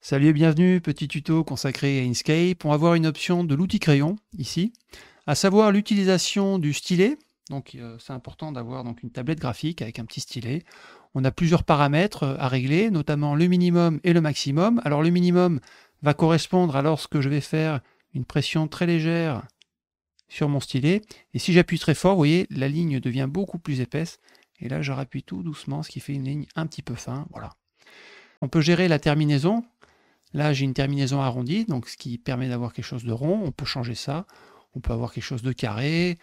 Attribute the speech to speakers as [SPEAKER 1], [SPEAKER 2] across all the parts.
[SPEAKER 1] Salut et bienvenue, petit tuto consacré à Inkscape. On va voir une option de l'outil crayon ici, à savoir l'utilisation du stylet. Donc euh, c'est important d'avoir donc une tablette graphique avec un petit stylet. On a plusieurs paramètres euh, à régler, notamment le minimum et le maximum. Alors le minimum va correspondre à lorsque je vais faire une pression très légère sur mon stylet. Et si j'appuie très fort, vous voyez, la ligne devient beaucoup plus épaisse. Et là, je rappuie tout doucement, ce qui fait une ligne un petit peu fine. Voilà. On peut gérer la terminaison, Là, j'ai une terminaison arrondie, donc ce qui permet d'avoir quelque chose de rond. On peut changer ça. On peut avoir quelque chose de carré.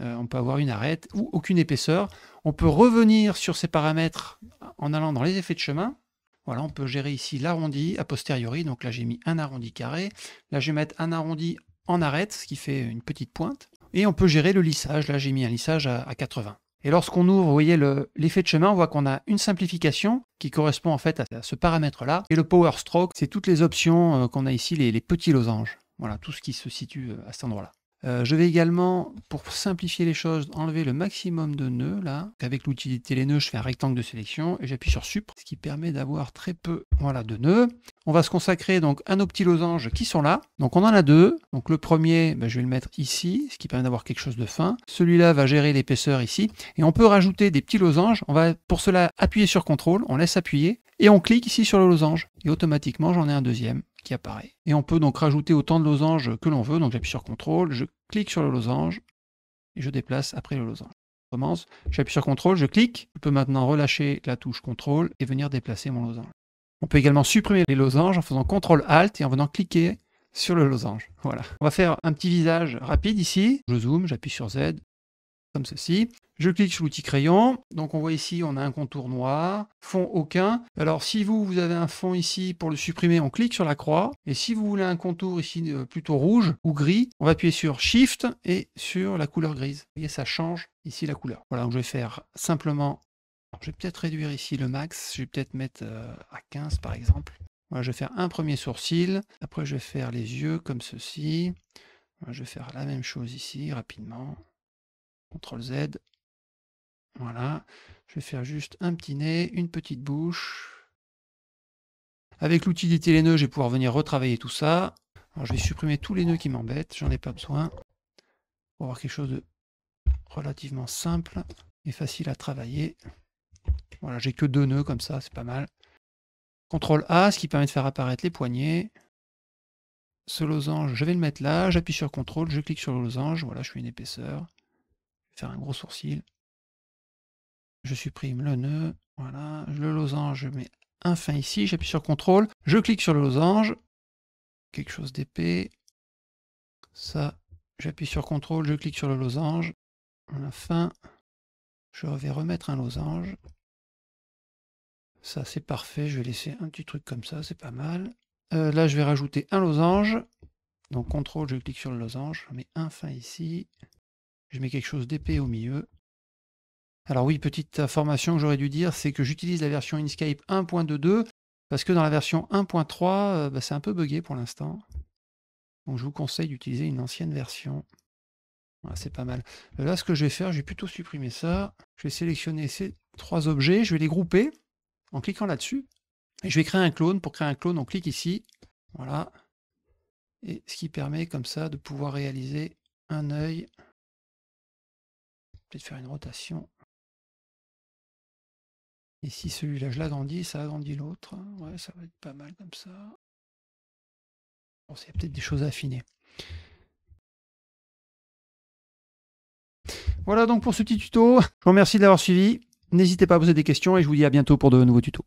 [SPEAKER 1] Euh, on peut avoir une arête ou aucune épaisseur. On peut revenir sur ces paramètres en allant dans les effets de chemin. Voilà, on peut gérer ici l'arrondi a posteriori. Donc là, j'ai mis un arrondi carré. Là, je vais mettre un arrondi en arête, ce qui fait une petite pointe. Et on peut gérer le lissage. Là, j'ai mis un lissage à 80. Et lorsqu'on ouvre, vous voyez l'effet de chemin, on voit qu'on a une simplification qui correspond en fait à, ce paramètre-là. Et le power stroke, c'est toutes les options euh, qu'on a ici, les, les petits losanges. Voilà, tout ce qui se situe euh, à cet endroit-là. Euh, je vais également, pour simplifier les choses, enlever le maximum de nœuds là. Avec l'outil les nœuds, je fais un rectangle de sélection et j'appuie sur Supr, ce qui permet d'avoir très peu voilà, de nœuds. On va se consacrer donc à nos petits losanges qui sont là. Donc on en a deux. Donc le premier, ben, je vais le mettre ici, ce qui permet d'avoir quelque chose de fin. Celui-là va gérer l'épaisseur ici. Et on peut rajouter des petits losanges. On va pour cela appuyer sur CTRL, on laisse appuyer et on clique ici sur le losange. Et automatiquement j'en ai un deuxième apparaît. Et on peut donc rajouter autant de losanges que l'on veut. Donc j'appuie sur CTRL, je clique sur le losange et je déplace après le losange. Je commence, j'appuie sur CTRL, je clique. Je peux maintenant relâcher la touche CTRL et venir déplacer mon losange. On peut également supprimer les losanges en faisant CTRL ALT et en venant cliquer sur le losange. Voilà. On va faire un petit visage rapide ici. Je zoome, j'appuie sur Z, ceci. Je clique sur l'outil crayon. Donc on voit ici, on a un contour noir, fond aucun. Alors si vous, vous avez un fond ici, pour le supprimer, on clique sur la croix. Et si vous voulez un contour ici euh, plutôt rouge ou gris, on va appuyer sur Shift et sur la couleur grise. et voyez, ça change ici la couleur. Voilà, donc je vais faire simplement... je vais peut-être réduire ici le max. Je vais peut-être mettre euh, à 15 par exemple. Voilà, je vais faire un premier sourcil. Après, je vais faire les yeux comme ceci. je vais faire la même chose ici rapidement. CTRL Z. Voilà, je vais faire juste un petit nez, une petite bouche. Avec l'outil d'été les nœuds, je vais pouvoir venir retravailler tout ça. Alors, je vais supprimer tous les nœuds qui m'embêtent, j'en ai pas besoin. Pour avoir quelque chose de relativement simple et facile à travailler. Voilà, j'ai que deux nœuds comme ça, c'est pas mal. CTRL A, ce qui permet de faire apparaître les poignets. Ce losange, je vais le mettre là, j'appuie sur CTRL, je clique sur le losange, voilà, je suis une épaisseur faire un gros sourcil. Je supprime le nœud. Voilà, le losange, je mets un fin ici. J'appuie sur contrôle. Je clique sur le losange. Quelque chose d'épais. Ça, j'appuie sur contrôle. je clique sur le losange. un fin. Je vais remettre un losange. Ça, c'est parfait. Je vais laisser un petit truc comme ça, c'est pas mal. Euh, là, je vais rajouter un losange. Donc, contrôle. je clique sur le losange. Je mets un fin ici. Je mets quelque chose d'épais au milieu. Alors oui, petite information que j'aurais dû dire, c'est que j'utilise la version Inkscape 1.22 parce que dans la version 1.3, euh, bah, c'est un peu buggé pour l'instant. Donc je vous conseille d'utiliser une ancienne version. Voilà, ah, c'est pas mal. Là, ce que je vais faire, je vais plutôt supprimer ça. Je vais sélectionner ces trois objets, je vais les grouper en cliquant là-dessus. Et je vais créer un clone. Pour créer un clone, on clique ici. Voilà. Et ce qui permet comme ça de pouvoir réaliser un œil de faire une rotation. Et si celui-là, je l'agrandis, ça agrandit l'autre. Ouais, ça va être pas mal comme ça. Bon, c'est peut-être des choses à affiner. Voilà donc pour ce petit tuto. Je vous remercie de l'avoir suivi. N'hésitez pas à poser des questions et je vous dis à bientôt pour de nouveaux tutos.